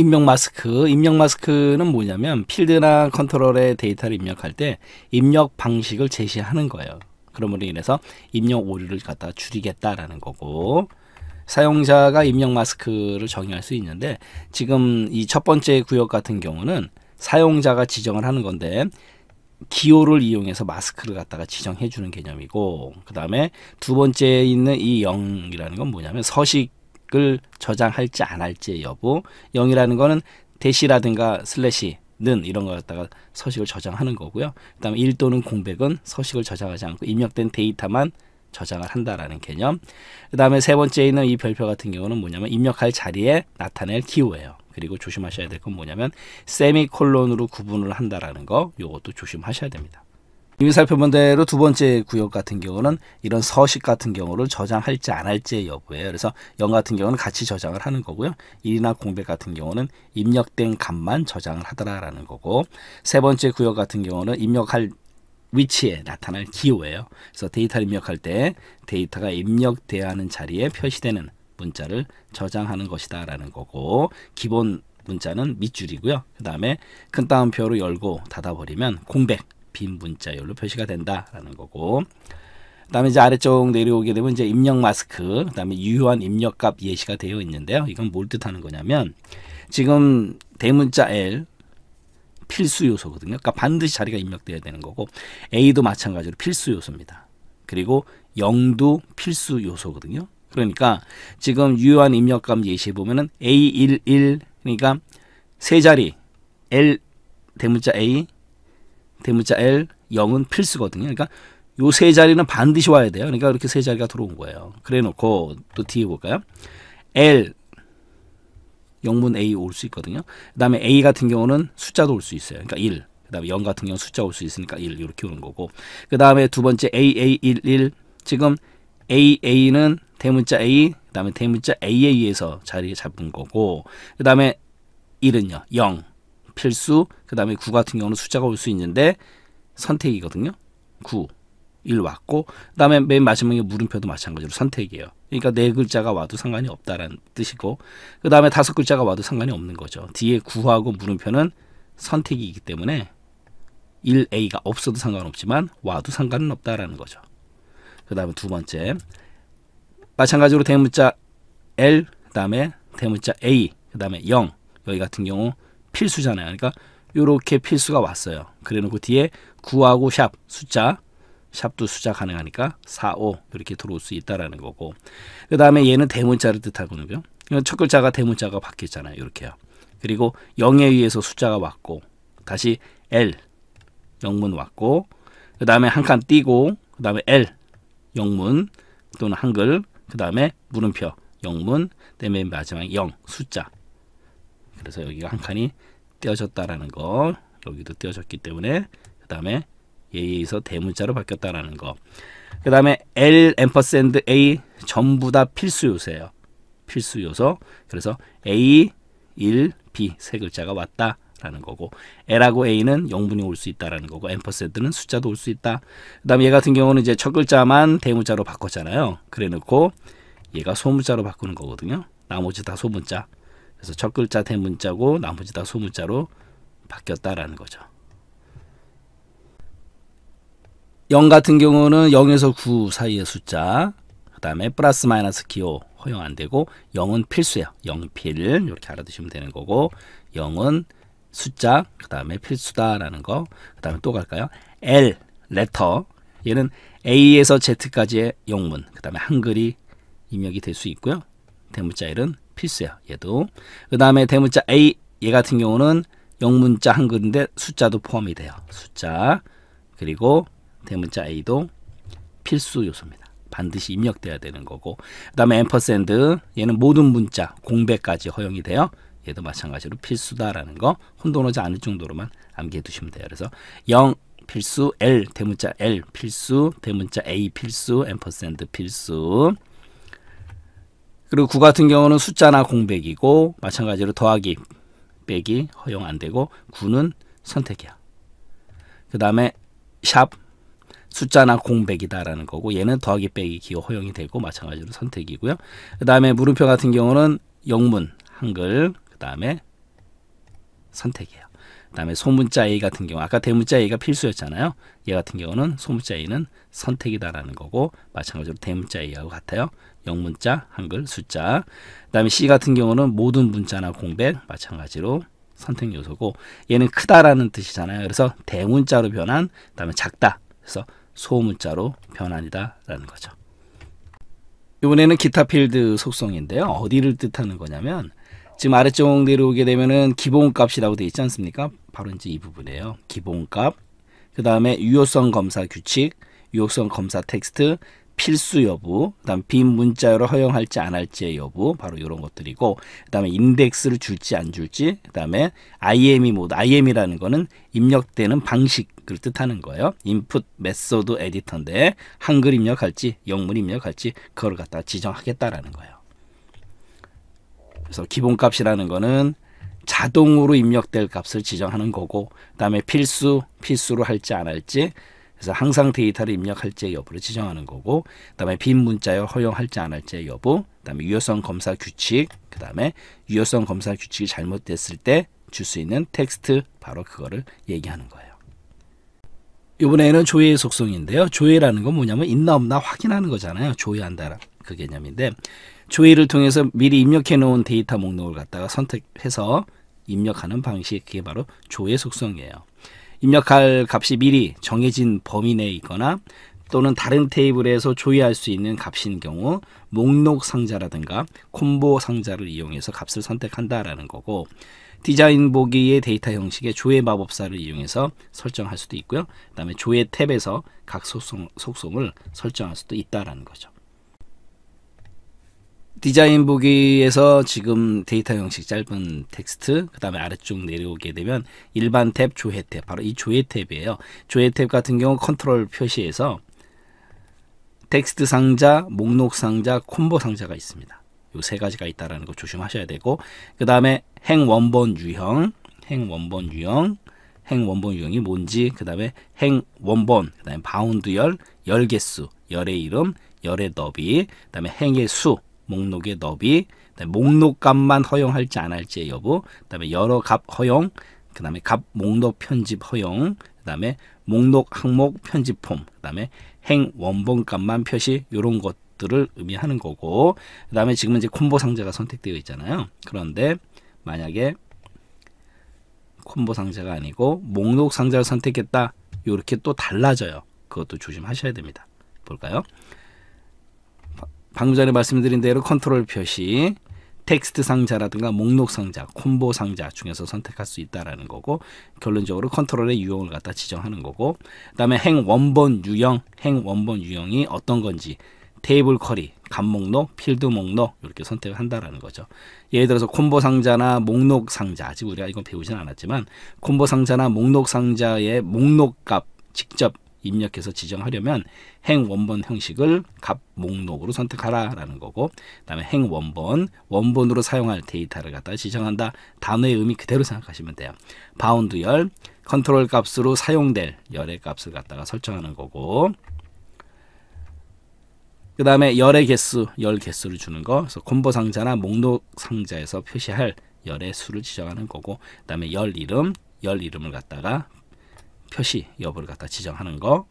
입력 마스크. 입력 마스크는 뭐냐면 필드나 컨트롤에 데이터를 입력할 때 입력 방식을 제시하는 거예요. 그러므로 인해서 입력 오류를 갖다 줄이겠다라는 거고 사용자가 입력 마스크를 정의할 수 있는데 지금 이 첫 번째 구역 같은 경우는 사용자가 지정을 하는 건데 기호를 이용해서 마스크를 갖다가 지정해 주는 개념이고 그 다음에 두 번째 있는 이 0이라는 건 뭐냐면 서식 을 저장할지 안 할지의 여부 0이라는 거는 대시라든가 슬래시 는 이런 거 갖다가 서식을 저장하는 거고요. 그다음에 1 또는 공백은 서식을 저장하지 않고 입력된 데이터만 저장을 한다라는 개념. 그다음에 세 번째 있는 이 별표 같은 경우는 뭐냐면 입력할 자리에 나타낼 기호예요. 그리고 조심하셔야 될 건 뭐냐면 세미콜론으로 구분을 한다라는 거. 요것도 조심하셔야 됩니다. 이미 살펴본 대로 두 번째 구역 같은 경우는 이런 서식 같은 경우를 저장할지 안 할지의 여부예요. 그래서 0 같은 경우는 같이 저장을 하는 거고요. 1이나 공백 같은 경우는 입력된 값만 저장을 하더라라는 거고 세 번째 구역 같은 경우는 입력할 위치에 나타날 기호예요. 그래서 데이터를 입력할 때 데이터가 입력돼야 하는 자리에 표시되는 문자를 저장하는 것이다 라는 거고 기본 문자는 밑줄이고요. 그 다음에 큰 따옴표로 열고 닫아버리면 공백 빈 문자열로 표시가 된다라는 거고 그다음에 이제 아래쪽 내려오게 되면 이제 입력 마스크 그다음에 유효한 입력값 예시가 되어 있는데요. 이건 뭘 뜻하는 거냐면 지금 대문자 L 필수 요소거든요. 그러니까 반드시 자리가 입력되어야 되는 거고 A도 마찬가지로 필수 요소입니다. 그리고 0도 필수 요소거든요. 그러니까 지금 유효한 입력값 예시에 보면은 A11 그러니까 세 자리 L 대문자 A 대문자 L 0은 필수거든요. 그러니까 요 세 자리는 반드시 와야 돼요. 그러니까 이렇게 세 자리가 들어온 거예요. 그래 놓고 또 뒤에 볼까요? L 영문 A 올 수 있거든요. 그 다음에 A 같은 경우는 숫자도 올 수 있어요. 그러니까 1. 그 다음에 0 같은 경우 는 숫자 올 수 있으니까 1 이렇게 오는 거고 그 다음에 두 번째 AA11 지금 AA는 대문자 A 그 다음에 대문자 A에 의해서 자리 잡은 거고 그 다음에 1은요 0 필수, 그 다음에 구 같은 경우는 숫자가 올 수 있는데 선택이거든요. 구 일 왔고 그 다음에 맨 마지막에 물음표도 마찬가지로 선택이에요. 그러니까 네 글자가 와도 상관이 없다라는 뜻이고 그 다음에 다섯 글자가 와도 상관이 없는 거죠. 뒤에 구하고 물음표는 선택이기 때문에 1A가 없어도 상관없지만 와도 상관은 없다라는 거죠. 그 다음에 두 번째 마찬가지로 대문자 L 그 다음에 대문자 A 그 다음에 0 여기 같은 경우 필수잖아요. 그러니까 요렇게 필수가 왔어요. 그래 놓고 뒤에 구하고 샵 숫자 샵도 숫자 가능하니까 4, 5 이렇게 들어올 수 있다라는 거고 그 다음에 얘는 대문자를 뜻하거든요. 첫 글자가 대문자가 바뀌었잖아요. 이렇게요. 그리고 0에 의해서 숫자가 왔고 다시 L 영문 왔고 그 다음에 한 칸 띄고 그 다음에 L 영문 또는 한글 그 다음에 물음표 영문 그다음에 마지막 0 숫자 그래서 여기가 한 칸이 떼어졌다라는 거 여기도 떼어졌기 때문에 그 다음에 예에서 대문자로 바뀌었다라는 거. 그 다음에 L 앰퍼센드 A 전부 다 필수 요소예요. 필수 요소. 그래서 A 1 B 세 글자가 왔다. 라는 거고 L하고 A는 영분이 올 수 있다라는 거고 앰퍼센드는 숫자도 올 수 있다. 그다음 에얘 같은 경우는 이제 첫 글자만 대문자로 바꿨잖아요. 그래 놓고 얘가 소문자로 바꾸는 거거든요. 나머지 다 소문자. 그래서 첫 글자 대문자고 나머지 다 소문자로 바뀌었다라는 거죠. 0 같은 경우는 0에서 9 사이의 숫자 그 다음에 플러스 마이너스 기호 허용 안되고 0은 필수예요. 0필 이렇게 알아두시면 되는 거고 0은 숫자 그 다음에 필수다라는 거 그 다음에 또 갈까요? L 레터 얘는 A에서 Z까지의 영문 그 다음에 한글이 입력이 될 수 있고요. 대문자 L은 필수야. 얘도. 그 다음에 대문자 A 얘 같은 경우는 영문자 한글인데 숫자도 포함이 돼요. 숫자 그리고 대문자 A도 필수 요소입니다. 반드시 입력돼야 되는 거고 그 다음에 앰퍼센드 얘는 모든 문자 공백까지 허용이 돼요. 얘도 마찬가지로 필수다라는 거 혼돈하지 않을 정도로만 암기해 두시면 돼요. 그래서 0 필수 L 대문자 L 필수 대문자 A 필수 앰퍼센드 필수 그리고 구 같은 경우는 숫자나 공백이고 마찬가지로 더하기 빼기 허용 안 되고 구는 선택이야. 그 다음에 샵 숫자나 공백이다라는 거고 얘는 더하기 빼기 기호 허용이 되고 마찬가지로 선택이고요. 그 다음에 물음표 같은 경우는 영문 한글 그 다음에 선택이에요. 그다음에 소문자 A 같은 경우 아까 대문자 A가 필수였잖아요. 얘 같은 경우는 소문자 A는 선택이다라는 거고 마찬가지로 대문자 A하고 같아요. 영문자, 한글, 숫자. 그다음에 C 같은 경우는 모든 문자나 공백 마찬가지로 선택 요소고 얘는 크다라는 뜻이잖아요. 그래서 대문자로 변한 그다음에 작다. 그래서 소문자로 변환이다라는 거죠. 이번에는 기타 필드 속성인데요. 어디를 뜻하는 거냐면 지금 아래쪽 내려오게 되면은 기본값이라고 되어 있지 않습니까? 바로 이제 이 부분이에요. 기본값, 그 다음에 유효성 검사 규칙, 유효성 검사 텍스트, 필수 여부, 그다음 빈 문자로 허용할지 안 할지의 여부, 바로 이런 것들이고, 그다음에 인덱스를 줄지 안 줄지, 그다음에 IM이 모드, IM이라는 거는 입력되는 방식을 뜻하는 거예요. 인풋 메소드 에디터인데 한글 입력할지 영문 입력할지 그걸 갖다 지정하겠다라는 거예요. 그래서 기본값이라는 거는 자동으로 입력될 값을 지정하는 거고 그다음에 필수 필수로 할지 안 할지 그래서 항상 데이터를 입력할지 여부를 지정하는 거고 그다음에 빈 문자열 허용할지 안 할지 여부 그다음에 유효성 검사 규칙 그다음에 유효성 검사 규칙이 잘못됐을 때 줄 수 있는 텍스트 바로 그거를 얘기하는 거예요. 이번에는 조회의 속성인데요. 조회라는 건 뭐냐면 있나 없나 확인하는 거잖아요. 조회한다는 그 개념인데 조회를 통해서 미리 입력해 놓은 데이터 목록을 갖다가 선택해서 입력하는 방식 그게 바로 조의 속성이에요. 입력할 값이 미리 정해진 범위 내에 있거나 또는 다른 테이블에서 조회할 수 있는 값인 경우 목록 상자라든가 콤보 상자를 이용해서 값을 선택한다라는 거고 디자인 보기의 데이터 형식의 조회 마법사를 이용해서 설정할 수도 있고요. 그다음에 조회 탭에서 각 속성, 속성을 설정할 수도 있다라는 거죠. 디자인 보기에서 지금 데이터 형식 짧은 텍스트 그 다음에 아래쪽 내려오게 되면 일반 탭 조회 탭 바로 이 조회 탭이에요 조회 탭 같은 경우 컨트롤 표시에서 텍스트 상자 목록 상자 콤보 상자가 있습니다 요 세 가지가 있다라는 거 조심하셔야 되고 그 다음에 행 원본 유형 행 원본 유형 행 원본 유형이 뭔지 그 다음에 행 원본 그 다음에 바운드 열열 개수 열의 이름 열의 너비 그 다음에 행의 수 목록의 너비, 목록 값만 허용할지 안 할지의 여부, 그다음에 여러 값 허용, 그다음에 값 목록 편집 허용, 그다음에 목록 항목 편집 폼, 그다음에 행 원본 값만 표시 이런 것들을 의미하는 거고, 그다음에 지금 은 이제 콤보 상자가 선택되어 있잖아요. 그런데 만약에 콤보 상자가 아니고 목록 상자를 선택했다. 이렇게 또 달라져요. 그것도 조심하셔야 됩니다. 볼까요? 방금 전에 말씀드린 대로 컨트롤 표시, 텍스트 상자라든가 목록 상자, 콤보 상자 중에서 선택할 수 있다라는 거고 결론적으로 컨트롤의 유형을 갖다 지정하는 거고 그다음에 행 원본 유형, 행 원본 유형이 어떤 건지 테이블 커리, 간 목록, 필드 목록 이렇게 선택을 한다라는 거죠. 예를 들어서 콤보 상자나 목록 상자 아직 우리가 이건 배우진 않았지만 콤보 상자나 목록 상자의 목록 값 직접 입력해서 지정하려면 행 원본 형식을 값 목록으로 선택하라라는 거고 그다음에 행 원본 원본으로 사용할 데이터를 갖다 지정한다 단어의 의미 그대로 생각하시면 돼요 바운드 열 컨트롤 값으로 사용될 열의 값을 갖다가 설정하는 거고 그 다음에 열의 개수, 열 개수를 주는 거, 그래서 콤보 상자나 목록 상자에서 표시할 열의 수를 지정하는 거고, 그 다음에 열 이름, 열 이름을 갖다가 표시 여부를 갖다 지정하는 거.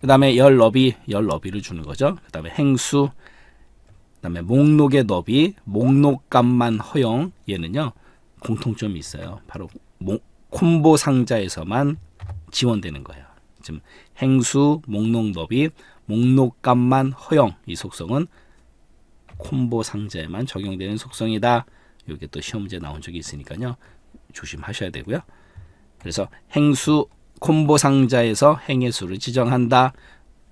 그 다음에 열 너비, 열 너비를 주는 거죠. 그 다음에 행수, 그 다음에 목록의 너비, 목록값만 허용 얘는요. 공통점이 있어요. 바로 콤보 상자에서만 지원되는 거예요. 지금 행수, 목록 너비, 목록값만 허용 이 속성은 콤보 상자에만 적용되는 속성이다. 이게 또 시험 문제 나온 적이 있으니까요. 조심하셔야 되고요. 그래서 행수 콤보 상자에서 행의 수를 지정한다.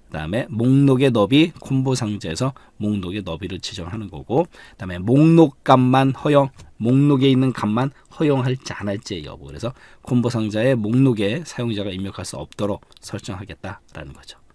그다음에 목록의 너비 콤보 상자에서 목록의 너비를 지정하는 거고 그다음에 목록 값만 허용 목록에 있는 값만 허용할지 안 할지의 여부 그래서 콤보 상자의 목록에 사용자가 입력할 수 없도록 설정하겠다라는 거죠.